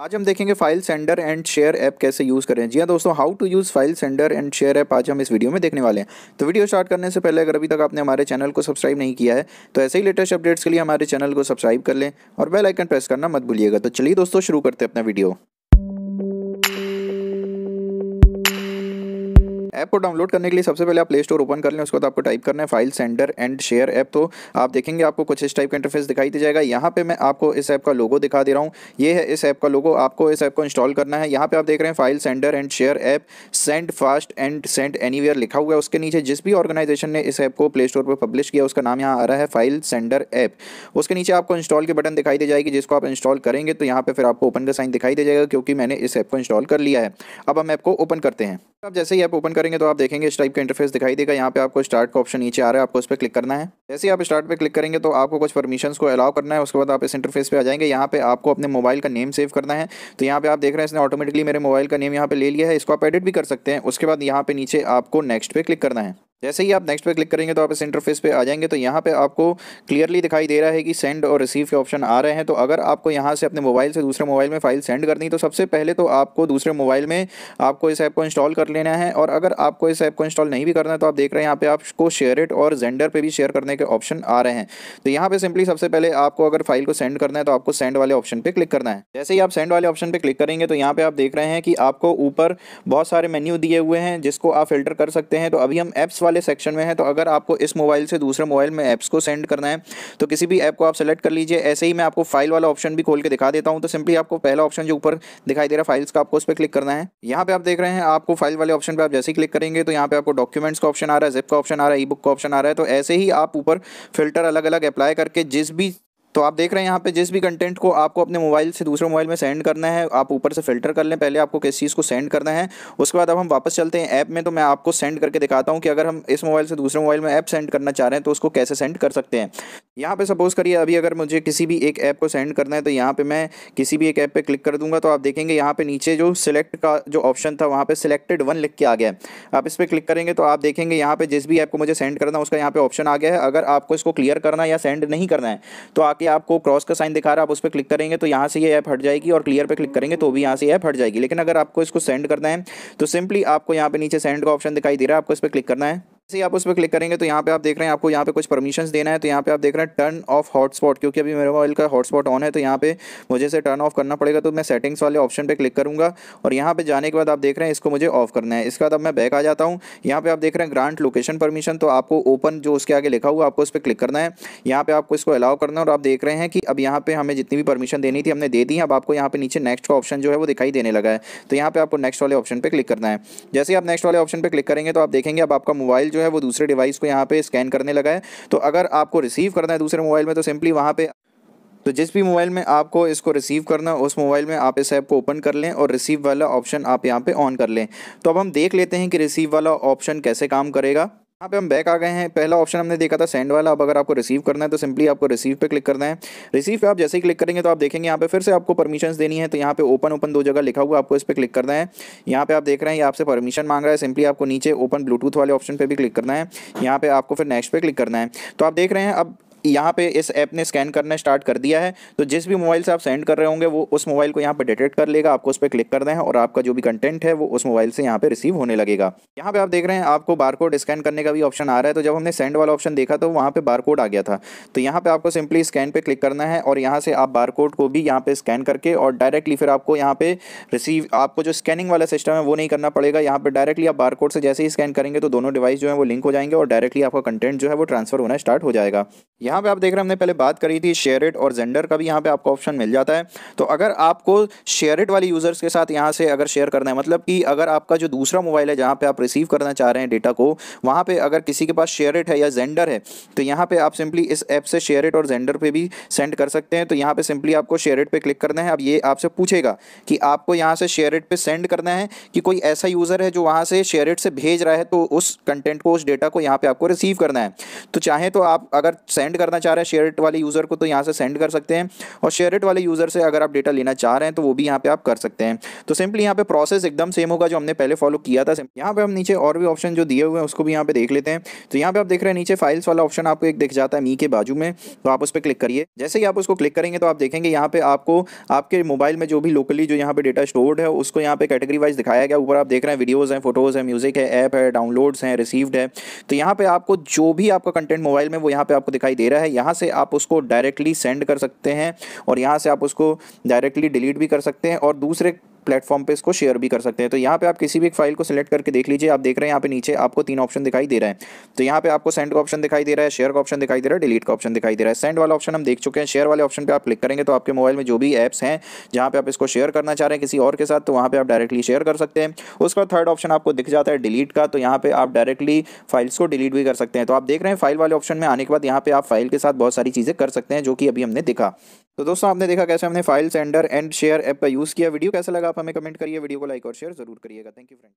आज हम देखेंगे file sender and share app कैसे यूज़ करें जी हाँ दोस्तों how to use file sender and share app आज हम इस वीडियो में देखने वाले हैं तो वीडियो स्टार्ट करने से पहले अगर अभी तक आपने हमारे चैनल को सब्सक्राइब नहीं किया है तो ऐसे ही लेटेस्ट अपडेट्स के लिए हमारे चैनल को सब्सक्राइब कर लें और बेल आइकन प्रेस करना मत भूलिएगा तो चलिए दोस्तों शुरू करते हैं अपना वीडियो ऐप को डाउनलोड करने के लिए सबसे पहले आप प्ले स्टोर ओपन कर लें उसके बाद आपको टाइप करना है file sender and share app तो आप देखेंगे आपको कुछ इस टाइप का इंटरफेस दिखाई दे जाएगा यहाँ पे मैं आपको इस ऐप का लोगो दिखा दे रहा हूँ ये है इस ऐप का लोगो आपको इस ऐप को इंस्टॉल करना है यहाँ पे आप देख रहे हैं file sender and share app send fast and send any लिखा हुआ है उसके नीचे जिस भी ऑर्गेनाइजेशन ने इस ऐप को प्ले स्टोर पर पब्लिश किया उसका नाम यहाँ आ रहा है फाइल सेंडर ऐप उसके नीचे आपको इंस्टॉल के बटन दिखाई दे जाएगी जिसको आप इंस्टॉल करेंगे तो यहाँ पर फिर आपको ओपन का साइन दिखाई दे जाएगा क्योंकि मैंने इस ऐप को इंस्टॉल कर लिया है अब हम ऐप को ओपन करते हैं आप जैसे ही ऐप ओपन करेंगे करेंगे तो आप देखेंगे इस टाइप का इंटरफेस दिखाई देगा यहाँ पे आपको स्टार्ट का ऑप्शन नीचे आ रहा है आपको इस पर क्लिक करना है जैसे आप स्टार्ट पे क्लिक करेंगे तो आपको कुछ परमिशन को अलाउ करना है उसके बाद आप इस इंटरफेस पे आ जाएंगे यहाँ पे आपको अपने मोबाइल का नेम सेव करना है तो यहाँ पे आप देख रहे हैं इसने ऑटोमेटिकली मेरे मोबाइल का नेम यहाँ पे ले लिया है इसको आप एडिट भी कर सकते हैं उसके बाद यहाँ पे नीचे आपको नेक्स्ट पे क्लिक करना है जैसे ही आप नेक्स्ट पे क्लिक करेंगे तो आप इस इंटरफेस पे आ जाएंगे तो यहाँ पे आपको क्लियरली दिखाई दे रहा है कि सेंड और रिसीव के ऑप्शन आ रहे हैं तो अगर आपको यहाँ से अपने मोबाइल से दूसरे मोबाइल में फाइल सेंड करनी तो सबसे पहले तो आपको दूसरे मोबाइल में आपको इस ऐप को इंस्टॉल कर लेना है और अगर आपको इस ऐप को इंस्टॉल नहीं भी करना है तो आप देख रहे हैं यहाँ पे आपको शेयर इट और जेंडर पर भी शेयर करने के ऑप्शन आ रहे हैं तो यहाँ पर सिंपली सबसे पहले आपको अगर फाइल को सेंड करना है तो आपको सेंड वाले ऑप्शन पर क्लिक करना है जैसे ही आप सेंड वाले ऑप्शन पर क्लिक करेंगे तो यहाँ पर आप देख रहे हैं कि आपको ऊपर बहुत सारे मेन्यू दिए हुए हैं जिसको आप फिल्टर कर सकते हैं तो अभी हम ऐप्स वाले वाले सेक्शन में है तो अगर आपको इस मोबाइल से दूसरे मोबाइल में ऐप्स को सेंड करना है तो किसी भी ऐप को आप सेलेक्ट कर लीजिए ऐसे ही मैं आपको फाइल वाला ऑप्शन भी खोल के दिखा देता हूँ तो सिंपली आपको पहला ऑप्शन जो ऊपर दिखाई दे रहा है फाइल्स का आपको उस पर क्लिक करना है यहाँ पे आप देख रहे हैं आपको फाइल वाले ऑप्शन पर आप जैसे ही क्लिक करेंगे तो यहाँ पे आपको डॉक्यूमेंट्स का ऑप्शन आ रहा है जिप का ऑप्शन आ रहा है ई बुक का ऑप्शन आ रहा है तो ऐसे ही आप ऊपर फिल्टर अलग अलग अप्लाई करके जिस भी तो आप देख रहे हैं यहाँ पे जिस भी कंटेंट को आपको अपने मोबाइल से दूसरे मोबाइल में सेंड करना है आप ऊपर से फिल्टर कर लें पहले आपको किस चीज़ को सेंड करना है उसके बाद अब हम वापस चलते हैं ऐप में तो मैं आपको सेंड करके दिखाता हूँ कि अगर हम इस मोबाइल से दूसरे मोबाइल में ऐप सेंड करना चाह रहे हैं तो उसको कैसे सेंड कर सकते हैं यहाँ पे सपोज़ करिए अभी अगर मुझे किसी भी एक ऐप को सेंड करना है तो यहाँ पे मैं किसी भी एक ऐप पे क्लिक कर दूंगा तो आप देखेंगे यहाँ पे नीचे जो सिलेक्ट का जो ऑप्शन था वहाँ पे सिलेक्टेड वन लिख के आ गया है आप इस पर क्लिक करेंगे तो आप देखेंगे यहाँ पे जिस भी ऐप को मुझे सेंड करना है उसका यहाँ पे ऑप्शन आ गया है अगर आपको इसको क्लियर करना है या सेंड नहीं करना है तो आके आपको क्रॉस का साइन दिखा रहा है आप उस पर क्लिक करेंगे तो यहाँ से ये ऐप हट जाएगी और क्लियर पर क्लिक करेंगे तो भी यहाँ से ऐप हट जाएगी लेकिन अगर आपको इसको सेंड करना है तो सिंपली आपको यहाँ पर नीचे सेंड का ऑप्शन दिखाई दे रहा है आपको इस पर क्लिक करना है जैसे आप उस पर क्लिक करेंगे तो यहाँ पे आप देख रहे हैं आपको यहाँ पे कुछ परमिशन देना है तो यहाँ पे आप देख रहे हैं टर्न ऑफ हॉटस्पॉट क्योंकि अभी मेरे मोबाइल का हॉटस्पॉट ऑन है तो यहाँ पे मुझे इसे टर्न ऑफ करना पड़ेगा तो मैं सेटिंग्स वाले ऑप्शन पे क्लिक करूँगा और यहाँ पे जाने के बाद आप देख रहे हैं इसको मुझे ऑफ करना है इसके बाद अब मैं बैक आ जाता हूँ यहाँ पे आप देख रहे हैं ग्रांट लोकेशन परमिशन तो आपको ओपन जो उसके आगे लिखा हुआ आपको उस पर क्लिक करना है यहाँ पे आपको इसको अलाउ करना है और आप देख रहे हैं कि अब यहाँ पर हमें जितनी भी परमिशन देनी थी हमने दे दी अब आपको यहाँ पे नीचे नेक्स्ट का ऑप्शन जो है वो दिखाई देने लगा है तो यहाँ पर आपको नेक्स्ट वाले ऑप्शन पर क्लिक करना है जैसे आप नेक्स्ट वाले ऑप्शन पर क्लिक करेंगे तो आप देखेंगे अब आपका मोबाइल जो है वो दूसरे डिवाइस को यहाँ पे स्कैन करने लगा है तो अगर आपको रिसीव करना है दूसरे मोबाइल में तो सिंपली वहाँ पे तो जिस भी मोबाइल में आपको इसको रिसीव करना है उस मोबाइल में आप इस ऐप को ओपन कर लें और रिसीव वाला ऑप्शन आप यहाँ पर ऑन कर लें तो अब हम देख लेते हैं कि रिसीव वाला ऑप्शन कैसे काम करेगा यहाँ पे हम बैक आ गए हैं पहला ऑप्शन हमने देखा था सेंड वाला अब अगर आपको रिसीव करना है तो सिंपली आपको रिसीव पे क्लिक करना है रिसीव पे आप जैसे ही क्लिक करेंगे तो आप देखेंगे यहाँ पे फिर से आपको परमिशंस देनी है तो यहाँ पे ओपन ओपन दो जगह लिखा हुआ आपको इस पर क्लिक करना है यहाँ पे आप देख रहे हैं ये आपसे परमिशन मांग रहा है सिंपली आपको नीचे ओपन ब्लूटूथ वाले ऑप्शन पर भी क्लिक करना है यहाँ पे आपको फिर नेक्स्ट पे क्लिक करना है तो आप देख रहे हैं अब यहाँ पे इस ऐप ने स्कैन करना स्टार्ट कर दिया है तो जिस भी मोबाइल से आप सेंड कर रहे होंगे वो उस मोबाइल को यहाँ पे डिटेक्ट कर लेगा आपको उस पर क्लिक करना है और आपका जो भी कंटेंट है वो उस मोबाइल से यहाँ पे रिसीव होने लगेगा यहाँ पे आप देख रहे हैं आपको कोड स्कैन करने का भी ऑप्शन आ रहा है तो जब हमने सेंड वाला ऑप्शन देखा तो वहाँ पर बार आ गया था तो यहाँ पर आपको सिंपली स्कैन पर क्लिक करना है और यहाँ से आप बार को भी यहाँ पर स्कैन करके और डायरेक्टली फिर आपको यहाँ पर रिसीव आपको जो स्कैनिंग वाला सिस्टम है वो नहीं करना पड़ेगा यहाँ पर डायरेक्टली आप बार से जैसे ही स्कैन करेंगे तो दोनों डिवाइस जो है वो लिंक हो जाएंगे और डायरेक्टली आपका कंटेंट जो है वो ट्रांसफर होना स्टार्ट हो जाएगा यहाँ यहाँ पे आप देख रहे हैं हमने पहले बात करी थी शेयर इट और जेंडर का भी यहाँ पे आपको ऑप्शन मिल जाता है तो अगर आपको शेयर इट वाले यूज़र्स के साथ यहाँ से अगर शेयर करना है मतलब कि अगर आपका जो दूसरा मोबाइल है जहाँ पे आप रिसीव करना चाह रहे हैं डेटा को वहाँ पे अगर किसी के पास शेयर इट है या जेंडर है तो यहाँ पे आप सिंपली इस ऐप से शेयर इट और जेंडर पर भी सेंड कर सकते हैं तो यहाँ पर सिंपली आपको शेयर इट पे क्लिक करना है अब ये आपसे पूछेगा कि आपको यहाँ से शेयर इट पे सेंड करना है कि कोई ऐसा यूज़र है जो वहाँ से शेयर इट से भेज रहा है तो उस कंटेंट को उस डेटा को यहाँ पर आपको रिसीव करना है तो चाहे तो आप अगर सेंड करना चाह रहे हैं शेयर इट वाले यूज़र को तो यहाँ से सेंड कर सकते हैं और शेयर इट वाले यूज़र से अगर आप डेटा लेना चाह रहे हैं तो वो भी यहाँ पे आप कर सकते हैं तो सिंपली यहाँ पे प्रोसेस एकदम सेम होगा जो हमने पहले फॉलो किया था यहाँ पे हम नीचे और भी ऑप्शन जो दिए हुए हैं उसको भी यहाँ पे देख लेते हैं तो यहाँ पे आप देख रहे हैं नीचे फाइल्स वाला ऑप्शन आपको एक दिख जाता है मी के बाजू में तो आप उस पर क्लिक करिए जैसे ही आप उसको क्लिक करेंगे तो आप देखेंगे यहाँ पे आपको आपके मोबाइल में जो भी लोकली जो यहाँ पे डेटा स्टोर्ड है उसको यहाँ पे कैटेगरी वाइज दिखाया गया ऊपर आप देख रहे हैं वीडियोज़ हैं फोटोज़ हैं म्यूजिक है ऐप है डाउनलोड्स हैं रिसीव्ड है तो यहाँ पे आपको जो भी आपका कंटेंट मोबाइल में वो यहाँ पे आपको दिखाई दे रहा है मेरा है यहाँ से आप उसको डायरेक्टली सेंड कर सकते हैं और यहाँ से आप उसको डायरेक्टली डिलीट भी कर सकते हैं और दूसरे प्लेटफॉर्म पे इसको शेयर भी कर सकते हैं तो यहाँ पे आप किसी भी एक फाइल को सिलेक्ट करके देख लीजिए आप देख रहे हैं यहाँ पे नीचे आपको तीन ऑप्शन दिखाई दे रहा है तो यहाँ पे आपको सेंड का ऑप्शन दिखाई दे रहा है शेयर का ऑप्शन दिखाई दे रहा है डिलीट का ऑप्शन दिखाई दे रहा है सेंड वाला ऑप्शन हम देख चुके हैं शेयर वाले ऑप्शन पर आप क्लिक करेंगे तो आपके मोबाइल में जो भी एप्स हैं जहाँ पे आप इसको शेयर करना चाह रहे हैं किसी और के साथ तो वहाँ पर आप डायरेक्टली शेयर कर सकते हैं उसके बाद थर्ड ऑप्शन आपको दिख जाता है डिलीट का तो यहाँ पर आप डायरेक्टली फाइल्स को डिलीट भी कर सकते हैं तो आप देख रहे हैं फाइल वाले ऑप्शन में आने के बाद यहाँ पे आप फाइल के साथ बहुत सारी चीज़ें कर सकते हैं जो कि अभी हमने दिखा तो दोस्तों आपने देखा कैसे हमने file sender and share app का यूज़ किया वीडियो कैसा लगा आप हमें कमेंट करिए वीडियो को लाइक और शेयर जरूर करिएगा थैंक यू फ्रेंड